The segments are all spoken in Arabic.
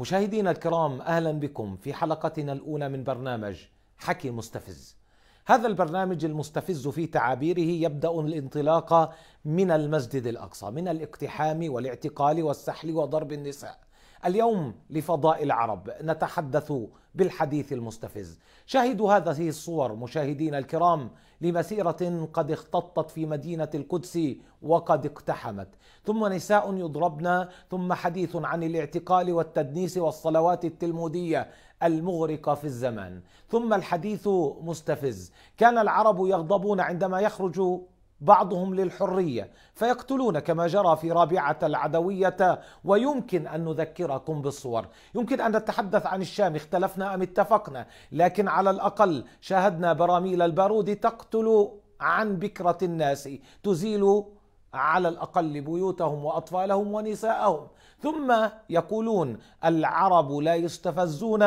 مشاهدينا الكرام اهلا بكم في حلقتنا الاولى من برنامج حكي مستفز. هذا البرنامج المستفز في تعابيره يبدا الانطلاق من المسجد الاقصى، من الاقتحام والاعتقال والسحل وضرب النساء. اليوم لفضاء العرب نتحدث بالحديث المستفز شاهدوا هذه الصور مشاهدينا الكرام لمسيرة قد اختطت في مدينة القدس وقد اقتحمت ثم نساء يضربن ثم حديث عن الاعتقال والتدنيس والصلوات التلمودية المغرقة في الزمان ثم الحديث مستفز كان العرب يغضبون عندما يخرج بعضهم للحريه فيقتلون كما جرى في رابعه العدويه ويمكن ان نذكركم بالصور، يمكن ان نتحدث عن الشام اختلفنا ام اتفقنا، لكن على الاقل شاهدنا براميل البارود تقتل عن بكره الناس، تزيل على الاقل بيوتهم واطفالهم ونساءهم، ثم يقولون العرب لا يستفزون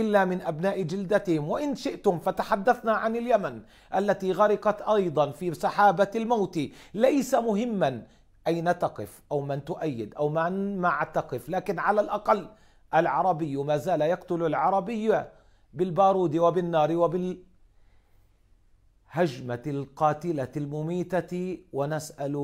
الا من ابناء جلدتهم وان شئتم فتحدثنا عن اليمن التي غرقت ايضا في سحابه الموت ليس مهما اين تقف او من تؤيد او من مع تقف لكن على الاقل العربي ما زال يقتل العربي بالبارود وبالنار وبال هجمة القاتلة المميتة ونسأل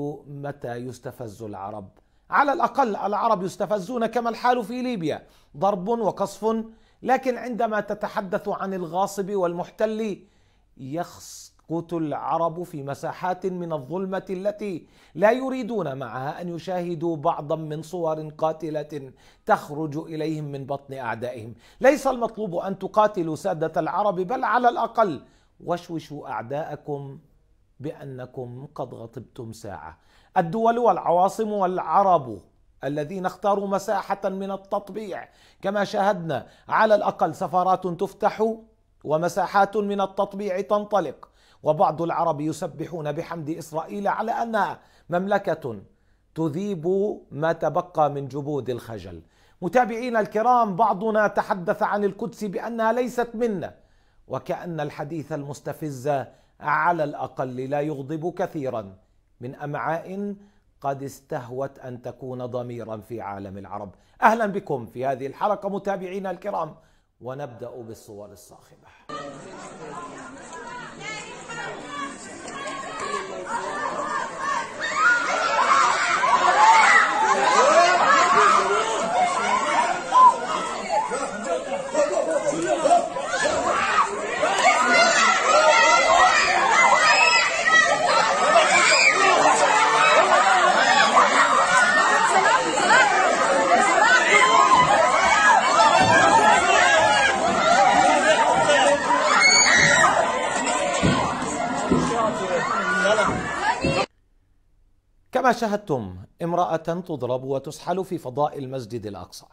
متى يستفز العرب على الأقل العرب يستفزون كما الحال في ليبيا ضرب وقصف لكن عندما تتحدث عن الغاصب والمحتل يسقط العرب في مساحات من الظلمة التي لا يريدون معها أن يشاهدوا بعضا من صور قاتلة تخرج إليهم من بطن أعدائهم ليس المطلوب أن تقاتلوا سادة العرب بل على الأقل وشوشوا أعداءكم بأنكم قد غضبتم ساعة الدول والعواصم والعرب الذين اختاروا مساحة من التطبيع كما شاهدنا على الأقل سفارات تفتح ومساحات من التطبيع تنطلق وبعض العرب يسبحون بحمد إسرائيل على أنها مملكة تذيب ما تبقى من جبود الخجل متابعينا الكرام بعضنا تحدث عن القدس بأنها ليست منا وكأن الحديث المستفز على الأقل لا يغضب كثيراً من امعاء قد استهوت ان تكون ضميرا في عالم العرب. اهلا بكم في هذه الحلقه متابعينا الكرام ونبدا بالصور الصاخبه. كما شاهدتم امرأة تضرب وتسحل في فضاء المسجد الأقصى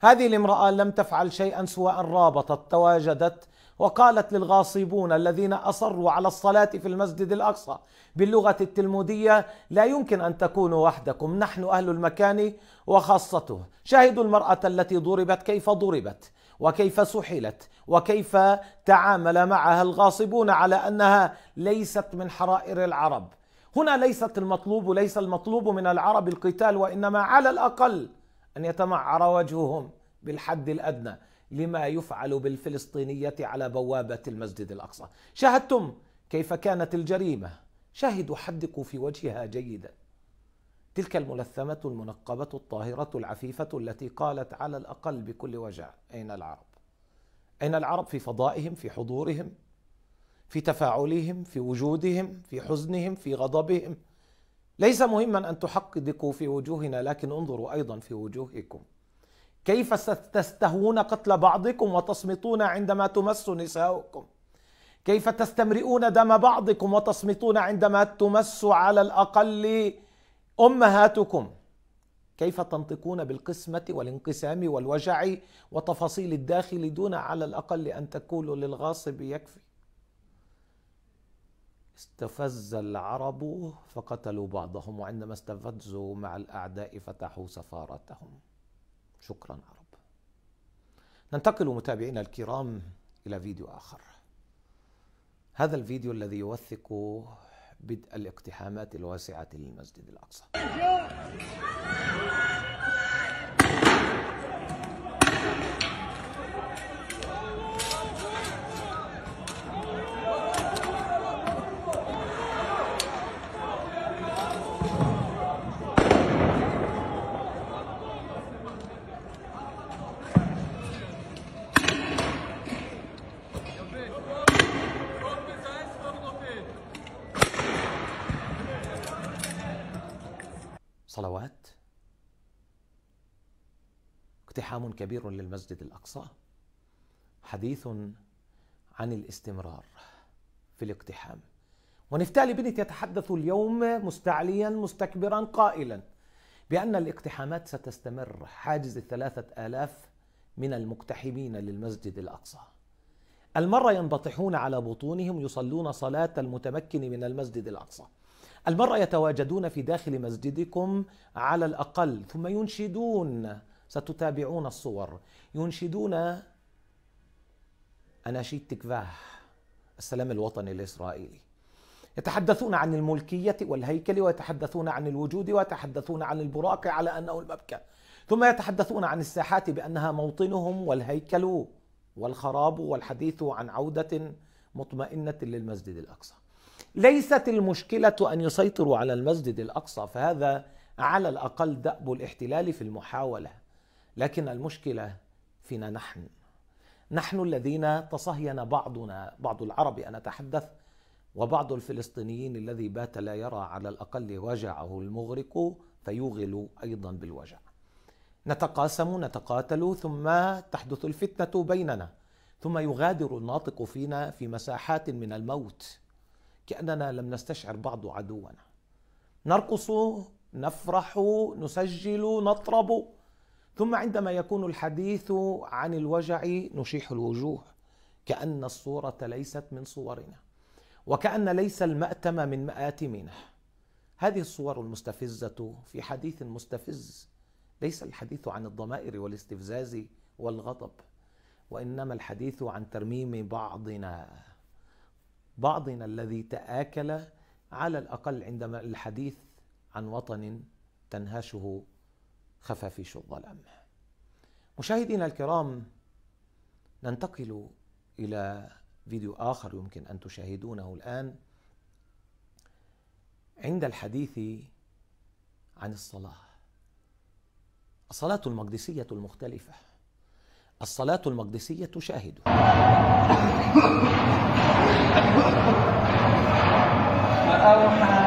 هذه الامرأة لم تفعل شيئا سوى أن رابطت تواجدت وقالت للغاصبون الذين أصروا على الصلاة في المسجد الأقصى باللغة التلمودية لا يمكن أن تكونوا وحدكم نحن أهل المكان وخاصته شاهدوا المرأة التي ضربت كيف ضربت وكيف سحلت وكيف تعامل معها الغاصبون على أنها ليست من حرائر العرب هنا ليست المطلوب ليس المطلوب من العرب القتال وإنما على الأقل أن يتمعر وجههم بالحد الأدنى لما يفعل بالفلسطينية على بوابة المسجد الأقصى شاهدتم كيف كانت الجريمة شاهدوا حدقوا في وجهها جيدا تلك الملثمة المنقبة الطاهرة العفيفة التي قالت على الأقل بكل وجع أين العرب أين العرب في فضائهم في حضورهم في تفاعلهم في وجودهم في حزنهم في غضبهم ليس مهما ان تحقدقوا في وجوهنا لكن انظروا ايضا في وجوهكم كيف ستستهون قتل بعضكم وتصمتون عندما تمس نساؤكم كيف تستمرئون دم بعضكم وتصمتون عندما تمس على الاقل امهاتكم كيف تنطقون بالقسمه والانقسام والوجع وتفاصيل الداخل دون على الاقل ان تقولوا للغاصب يكفي استفز العرب فقتلوا بعضهم وعندما استفزوا مع الأعداء فتحوا سفارتهم شكرا عرب ننتقل متابعينا الكرام إلى فيديو آخر هذا الفيديو الذي يوثق بدء الاقتحامات الواسعة للمسجد الأقصى صلوات اقتحام كبير للمسجد الاقصى حديث عن الاستمرار في الاقتحام ونفتالي بنت يتحدث اليوم مستعليا مستكبرا قائلا بأن الاقتحامات ستستمر حاجز الثلاثة آلاف من المقتحمين للمسجد الأقصى المرة ينبطحون على بطونهم يصلون صلاة المتمكن من المسجد الأقصى المرة يتواجدون في داخل مسجدكم على الأقل ثم ينشدون ستتابعون الصور ينشدون أناشيد تكفاه السلام الوطني الإسرائيلي يتحدثون عن الملكية والهيكل ويتحدثون عن الوجود ويتحدثون عن البراق على أنه المبكى ثم يتحدثون عن الساحات بأنها موطنهم والهيكل والخراب والحديث عن عودة مطمئنة للمسجد الأقصى ليست المشكلة أن يسيطروا على المسجد الأقصى فهذا على الأقل دأب الاحتلال في المحاولة لكن المشكلة فينا نحن نحن الذين تصهين بعضنا بعض العرب أنا أتحدث وبعض الفلسطينيين الذي بات لا يرى على الاقل وجعه المغرق فيوغل ايضا بالوجع. نتقاسم نتقاتل ثم تحدث الفتنه بيننا ثم يغادر الناطق فينا في مساحات من الموت كاننا لم نستشعر بعض عدونا. نرقص نفرح نسجل نطرب ثم عندما يكون الحديث عن الوجع نشيح الوجوه كان الصوره ليست من صورنا وكأن ليس المأتم من مآتمينه هذه الصور المستفزة في حديث مستفز ليس الحديث عن الضمائر والاستفزاز والغضب وإنما الحديث عن ترميم بعضنا بعضنا الذي تآكل على الأقل عندما الحديث عن وطن تنهشه خفافيش الظلام مشاهدينا الكرام ننتقل إلى فيديو آخر يمكن أن تشاهدونه الآن عند الحديث عن الصلاة الصلاة المقدسية المختلفة الصلاة المقدسية تشاهد فأوحى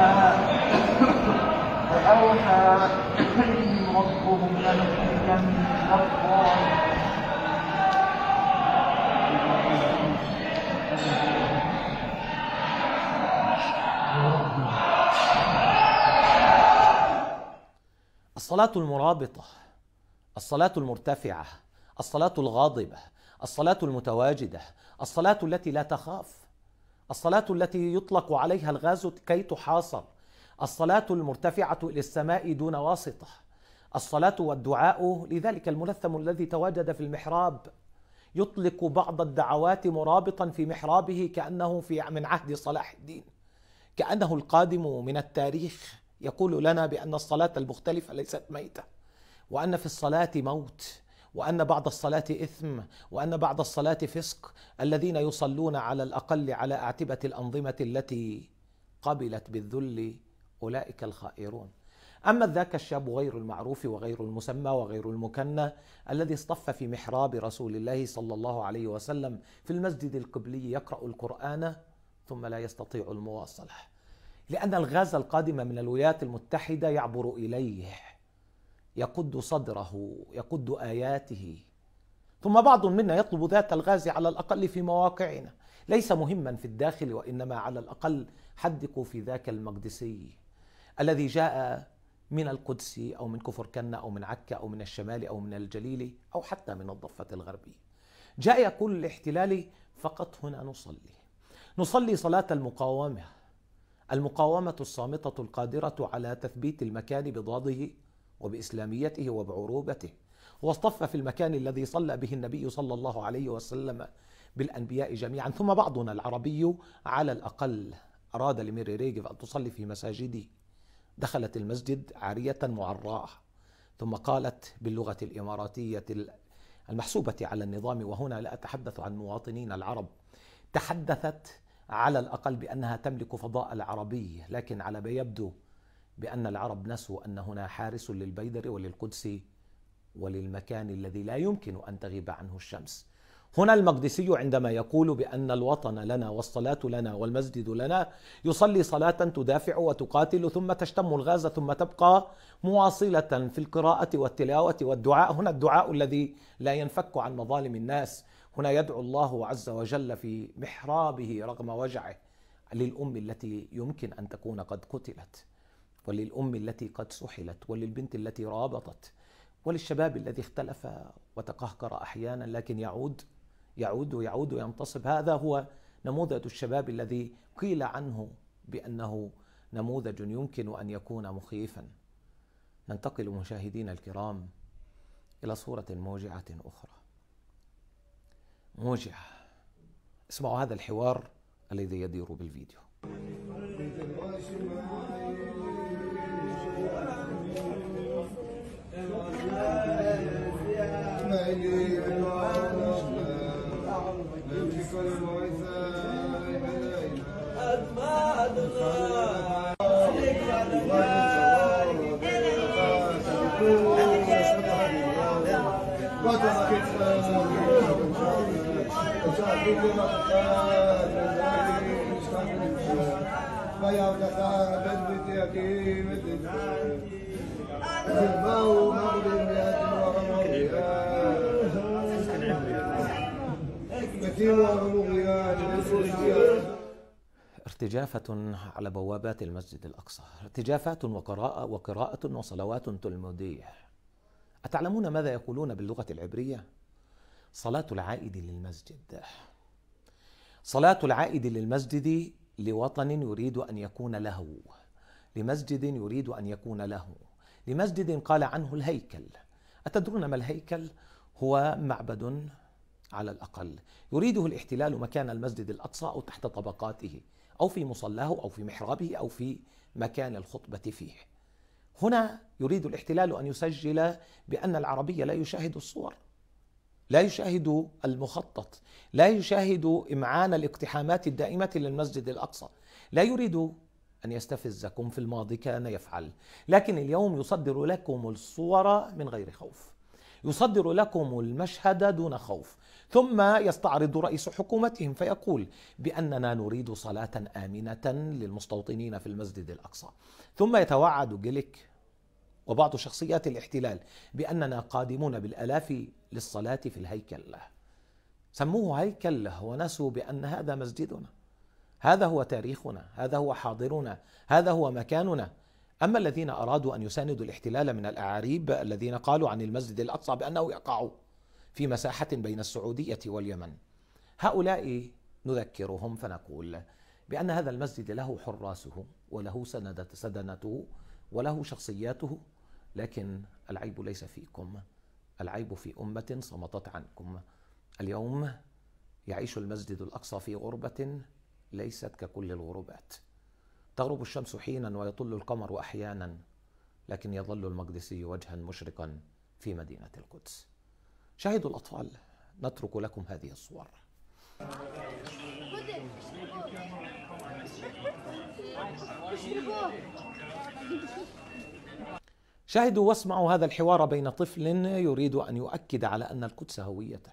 فأوحى إليهم ربهم أن يحيي الصلاة المرابطة الصلاة المرتفعة الصلاة الغاضبة الصلاة المتواجدة الصلاة التي لا تخاف الصلاة التي يطلق عليها الغاز كي تحاصر الصلاة المرتفعة إلى السماء دون واسطة الصلاة والدعاء لذلك الملثم الذي تواجد في المحراب يطلق بعض الدعوات مرابطا في محرابه كأنه في من عهد صلاح الدين كأنه القادم من التاريخ يقول لنا بأن الصلاة المختلفة ليست ميتة وأن في الصلاة موت وأن بعض الصلاة إثم وأن بعض الصلاة فسق الذين يصلون على الأقل على أعتبة الأنظمة التي قبلت بالذل أولئك الخائرون أما ذاك الشاب غير المعروف وغير المسمى وغير المكنى الذي اصطف في محراب رسول الله صلى الله عليه وسلم في المسجد القبلي يقرأ القرآن ثم لا يستطيع المواصله لان الغاز القادم من الولايات المتحده يعبر اليه يقد صدره يقد اياته ثم بعض منا يطلب ذات الغاز على الاقل في مواقعنا ليس مهما في الداخل وانما على الاقل حدقوا في ذاك المقدسي الذي جاء من القدس او من كفر كنة او من عكا او من الشمال او من الجليل او حتى من الضفه الغربيه. جاء يقول الاحتلال فقط هنا نصلي. نصلي صلاة المقاومة المقاومة الصامتة القادرة على تثبيت المكان بضاده وبإسلاميته وبعروبته واصطف في المكان الذي صلى به النبي صلى الله عليه وسلم بالأنبياء جميعا ثم بعضنا العربي على الأقل أراد لميري ريجف أن تصلي في مساجدي دخلت المسجد عارية معراة ثم قالت باللغة الإماراتية المحسوبة على النظام وهنا لا أتحدث عن مواطنين العرب تحدثت على الأقل بأنها تملك فضاء العربي لكن على ما يبدو بأن العرب نسوا أن هنا حارس للبيدر وللقدس وللمكان الذي لا يمكن أن تغيب عنه الشمس هنا المقدسي عندما يقول بأن الوطن لنا والصلاة لنا والمسجد لنا يصلي صلاة تدافع وتقاتل ثم تشتم الغاز ثم تبقى مواصلة في القراءة والتلاوة والدعاء هنا الدعاء الذي لا ينفك عن مظالم الناس هنا يدعو الله عز وجل في محرابه رغم وجعه للأم التي يمكن أن تكون قد قتلت وللأم التي قد سحلت وللبنت التي رابطت وللشباب الذي اختلف وتقهقر أحيانا لكن يعود يعود ويعود وينتصب هذا هو نموذج الشباب الذي قيل عنه بأنه نموذج يمكن أن يكون مخيفا ننتقل مشاهدينا الكرام إلى صورة موجعة أخرى موجعة اسمعوا هذا الحوار الذي يدور بالفيديو قد ما أدغى ارتجافة على بوابات المسجد الأقصى ارتجافات وقراءة وقراءة وصلوات تلمودية أتعلمون ماذا يقولون باللغة العبرية؟ صلاة العائد للمسجد صلاة العائد للمسجد لوطن يريد أن يكون له لمسجد يريد أن يكون له لمسجد قال عنه الهيكل أتدرون ما الهيكل؟ هو معبد على الأقل يريده الاحتلال مكان المسجد الأقصى أو تحت طبقاته أو في مصلاه أو في محرابه أو في مكان الخطبة فيه هنا يريد الاحتلال أن يسجل بأن العربي لا يشاهد الصور لا يشاهدوا المخطط لا يشاهدوا إمعان الاقتحامات الدائمة للمسجد الأقصى لا يريد أن يستفزكم في الماضي كان يفعل لكن اليوم يصدر لكم الصور من غير خوف يصدر لكم المشهد دون خوف ثم يستعرض رئيس حكومتهم فيقول باننا نريد صلاه امنه للمستوطنين في المسجد الاقصى ثم يتوعد جيليك وبعض شخصيات الاحتلال بأننا قادمون بالألاف للصلاة في الهيكل له سموه هيكل له ونسوا بأن هذا مسجدنا هذا هو تاريخنا هذا هو حاضرنا هذا هو مكاننا أما الذين أرادوا أن يساندوا الاحتلال من الأعاريب الذين قالوا عن المسجد الأقصى بأنه يقع في مساحة بين السعودية واليمن هؤلاء نذكرهم فنقول بأن هذا المسجد له حراسه وله سندته وله شخصياته لكن العيب ليس فيكم العيب في أمة صمتت عنكم اليوم يعيش المسجد الأقصى في غربة ليست ككل الغربات تغرب الشمس حينا ويطل القمر أحيانا لكن يظل المقدسي وجها مشرقا في مدينة القدس شاهدوا الأطفال نترك لكم هذه الصور شاهدوا واسمعوا هذا الحوار بين طفل يريد ان يؤكد على ان القدس هويته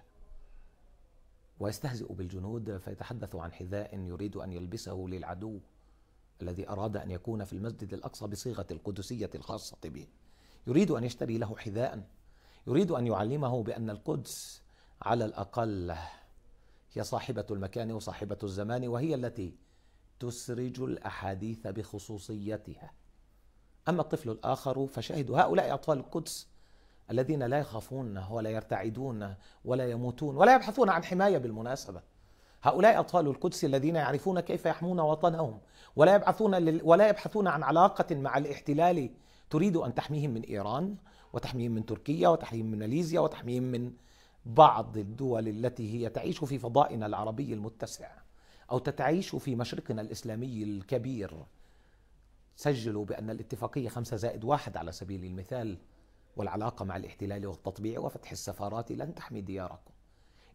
ويستهزئ بالجنود فيتحدث عن حذاء يريد ان يلبسه للعدو الذي اراد ان يكون في المسجد الاقصى بصيغه القدسيه الخاصه به يريد ان يشتري له حذاء يريد ان يعلمه بان القدس على الاقل هي صاحبه المكان وصاحبه الزمان وهي التي تسرج الاحاديث بخصوصيتها أما الطفل الآخر فشهدوا هؤلاء أطفال القدس الذين لا يخافون ولا يرتعدون ولا يموتون ولا يبحثون عن حماية بالمناسبة هؤلاء أطفال القدس الذين يعرفون كيف يحمون وطنهم ولا يبحثون لل... ولا يبحثون عن علاقة مع الاحتلال تريد أن تحميهم من إيران وتحميهم من تركيا وتحميهم من ماليزيا وتحميهم من بعض الدول التي هي تعيش في فضائنا العربي المتسع أو تتعيش في مشرقنا الإسلامي الكبير سجلوا بأن الاتفاقية خمسة زائد واحد على سبيل المثال والعلاقة مع الاحتلال والتطبيع وفتح السفارات لن تحمي دياركم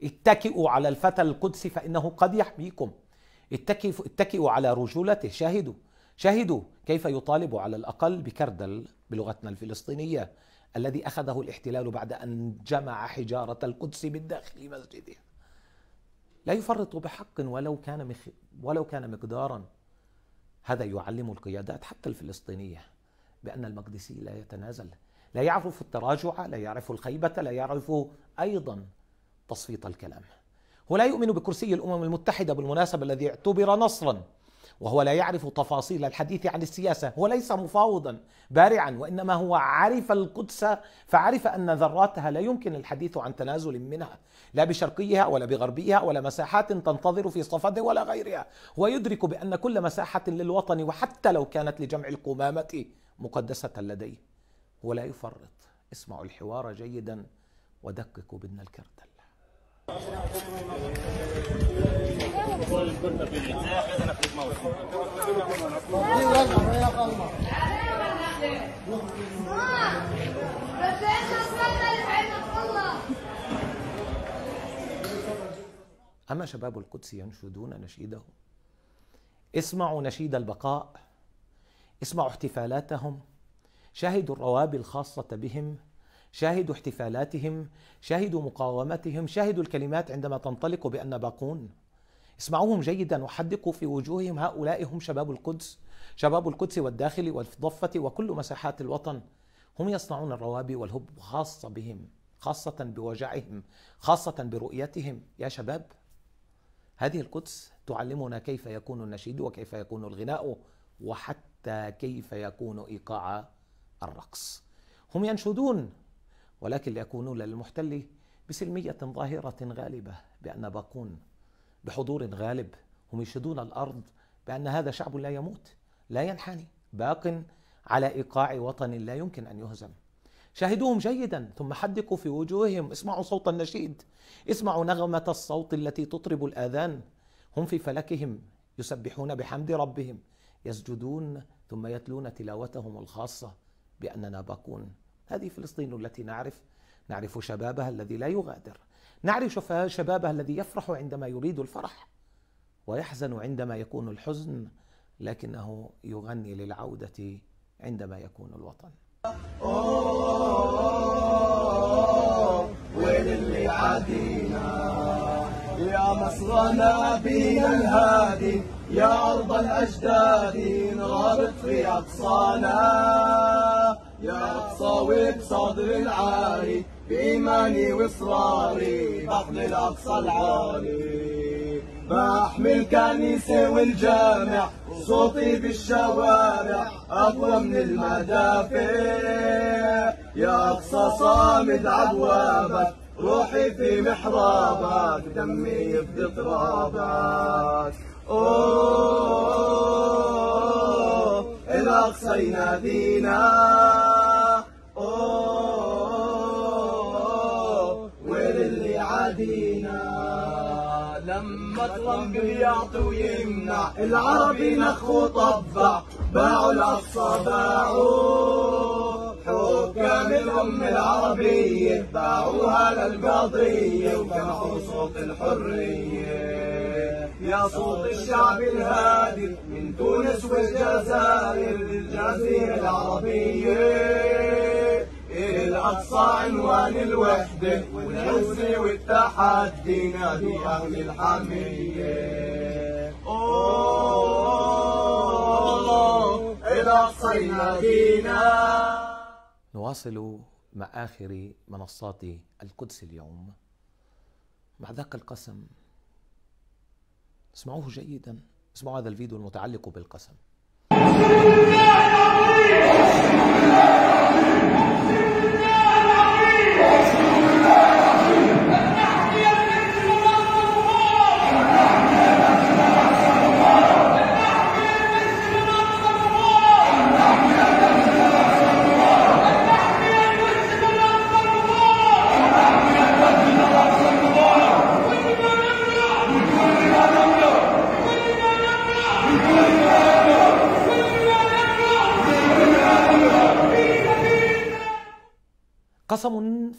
اتكئوا على الفتى القدسي فإنه قد يحميكم اتكئوا, على رجولته شاهدوا شاهدوا كيف يطالب على الأقل بكردل بلغتنا الفلسطينية الذي أخذه الاحتلال بعد أن جمع حجارة القدس من داخل مسجده لا يفرط بحق ولو كان مخ... ولو كان مقدارا هذا يعلم القيادات حتى الفلسطينية بأن المقدسي لا يتنازل لا يعرف التراجع لا يعرف الخيبة لا يعرف أيضا تصفيط الكلام هو لا يؤمن بكرسي الأمم المتحدة بالمناسبة الذي اعتبر نصرا وهو لا يعرف تفاصيل الحديث عن السياسه هو ليس مفاوضا بارعا وانما هو عرف القدس فعرف ان ذراتها لا يمكن الحديث عن تنازل منها لا بشرقيها ولا بغربيها ولا مساحات تنتظر في صفده ولا غيرها هو يدرك بان كل مساحه للوطن وحتى لو كانت لجمع القمامه مقدسه لديه هو لا يفرط اسمعوا الحوار جيدا ودققوا بدنا الكرتل أما شباب القدس ينشدون نشيدهم اسمعوا نشيد البقاء اسمعوا احتفالاتهم شاهدوا الروابي الخاصة بهم شاهدوا احتفالاتهم شاهدوا مقاومتهم شاهدوا الكلمات عندما تنطلق بأن باقون اسمعوهم جيدا وحدقوا في وجوههم هؤلاء هم شباب القدس شباب القدس والداخل والضفة وكل مساحات الوطن هم يصنعون الروابي والهب خاصة بهم خاصة بوجعهم خاصة برؤيتهم يا شباب هذه القدس تعلمنا كيف يكون النشيد وكيف يكون الغناء وحتى كيف يكون ايقاع الرقص هم ينشدون ولكن ليكونون للمحتل بسلميه ظاهره غالبه بان باقون بحضور غالب هم يشهدون الارض بان هذا شعب لا يموت لا ينحني باق على ايقاع وطن لا يمكن ان يهزم شاهدوهم جيدا ثم حدقوا في وجوههم اسمعوا صوت النشيد اسمعوا نغمه الصوت التي تطرب الاذان هم في فلكهم يسبحون بحمد ربهم يسجدون ثم يتلون تلاوتهم الخاصه باننا باقون هذه فلسطين التي نعرف نعرف شبابها الذي لا يغادر نعرف شبابه الذي يفرح عندما يريد الفرح ويحزن عندما يكون الحزن لكنه يغني للعودة عندما يكون الوطن وين اللي عادينا يا مصرنا بينا الهادي يا أرض الأجداد غابت في أقصانا يا أقصى وبصدر العالي بإيماني وإصراري بحمل الأقصى العالي بحمي الكنيسة والجامع صوتي بالشوارع أقوى من المدافع يا أقصى صامد عدوابك روحي في محرابك دمي يبدي ترابك أوه الأقصى ينادينا المدينة لما ترامب يعطي ويمنع العربي نخ وطبع باعوا الأقصى باعوا حكام الأم العربية باعوها للقضية وجمعوا صوت الحرية يا صوت الشعب الهادي من تونس والجزائر للجزيرة العربية للأقصى عنوان الوحدة والعزة والتحدي نادي أهل الحمية الأقصى ينادينا نواصل مع آخر منصات القدس اليوم مع ذاك القسم اسمعوه جيدا اسمعوا هذا الفيديو المتعلق بالقسم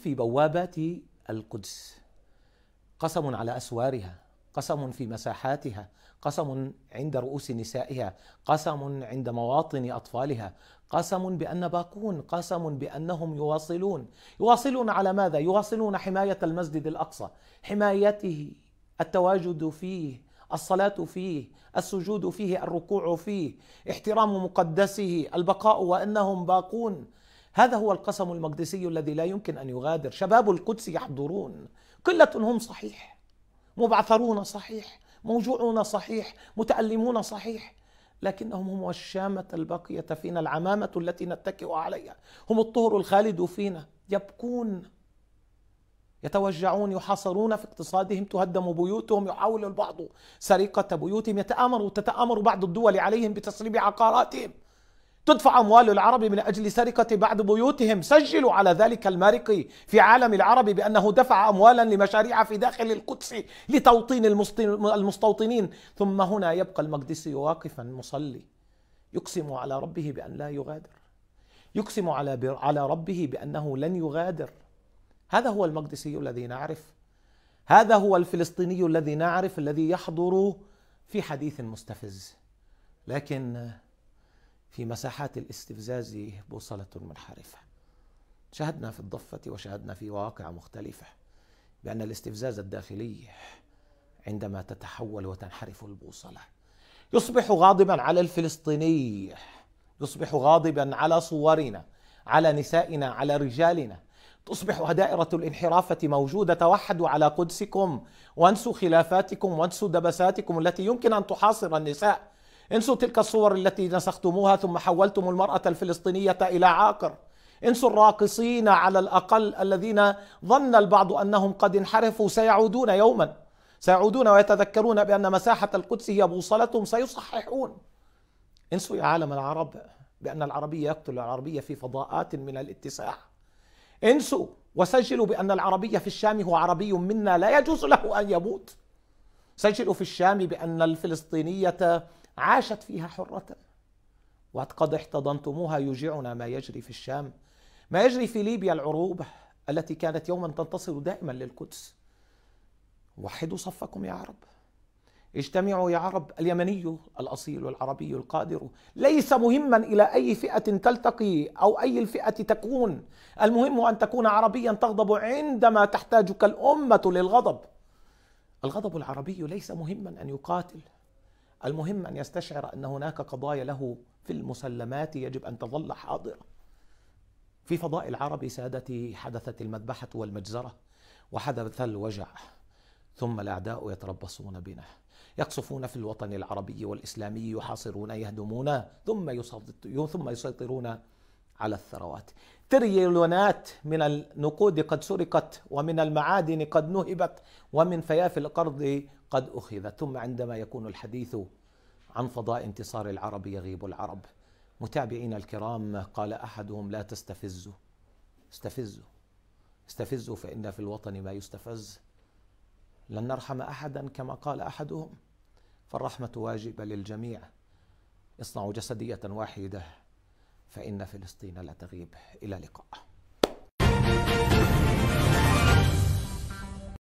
في بوابات القدس قسم على اسوارها قسم في مساحاتها قسم عند رؤوس نسائها قسم عند مواطن اطفالها قسم بان باقون قسم بانهم يواصلون يواصلون على ماذا يواصلون حمايه المسجد الاقصى حمايته التواجد فيه الصلاة فيه، السجود فيه، الركوع فيه، احترام مقدسه، البقاء وانهم باقون، هذا هو القسم المقدسي الذي لا يمكن أن يغادر شباب القدس يحضرون قلة هم صحيح مبعثرون صحيح موجوعون صحيح متألمون صحيح لكنهم هم الشامة الباقية فينا العمامة التي نتكئ عليها هم الطهر الخالد فينا يبكون يتوجعون يحاصرون في اقتصادهم تهدم بيوتهم يحاول البعض سرقة بيوتهم يتآمر تتآمر بعض الدول عليهم بتسريب عقاراتهم تدفع أموال العرب من أجل سرقة بعض بيوتهم سجلوا على ذلك المارقي في عالم العرب بأنه دفع أموالا لمشاريع في داخل القدس لتوطين المستوطنين ثم هنا يبقى المقدسي واقفا مصلي يقسم على ربه بأن لا يغادر يقسم على على ربه بأنه لن يغادر هذا هو المقدسي الذي نعرف هذا هو الفلسطيني الذي نعرف الذي يحضر في حديث مستفز لكن في مساحات الاستفزاز بوصلة منحرفة شاهدنا في الضفة وشاهدنا في واقع مختلفة بأن الاستفزاز الداخلي عندما تتحول وتنحرف البوصلة يصبح غاضبا على الفلسطيني يصبح غاضبا على صورنا على نسائنا على رجالنا تصبح دائرة الانحرافة موجودة توحدوا على قدسكم وانسوا خلافاتكم وانسوا دبساتكم التي يمكن أن تحاصر النساء انسوا تلك الصور التي نسختموها ثم حولتم المرأة الفلسطينية إلى عاقر انسوا الراقصين على الأقل الذين ظن البعض أنهم قد انحرفوا سيعودون يوما سيعودون ويتذكرون بأن مساحة القدس هي بوصلتهم سيصححون انسوا يا عالم العرب بأن العربية يقتل العربية في فضاءات من الاتساع انسوا وسجلوا بأن العربي في الشام هو عربي منا لا يجوز له أن يموت سجلوا في الشام بأن الفلسطينية عاشت فيها حرة وقد احتضنتموها يوجعنا ما يجري في الشام ما يجري في ليبيا العروبة التي كانت يوما تنتصر دائما للقدس وحدوا صفكم يا عرب اجتمعوا يا عرب اليمني الأصيل والعربي القادر ليس مهما إلى أي فئة تلتقي أو أي الفئة تكون المهم أن تكون عربيا تغضب عندما تحتاجك الأمة للغضب الغضب العربي ليس مهما أن يقاتل المهم أن يستشعر أن هناك قضايا له في المسلمات يجب أن تظل حاضرة في فضاء العرب سادتي حدثت المذبحة والمجزرة وحدث الوجع ثم الأعداء يتربصون بنا يقصفون في الوطن العربي والإسلامي يحاصرون يهدمون ثم ثم يسيطرون على الثروات تريليونات من النقود قد سرقت ومن المعادن قد نهبت ومن فياف الأرض قد أخذ ثم عندما يكون الحديث عن فضاء انتصار العرب يغيب العرب متابعينا الكرام قال أحدهم لا تستفزوا استفزوا استفزوا فإن في الوطن ما يستفز لن نرحم أحدا كما قال أحدهم فالرحمة واجبة للجميع اصنعوا جسدية واحدة فإن فلسطين لا تغيب إلى لقاء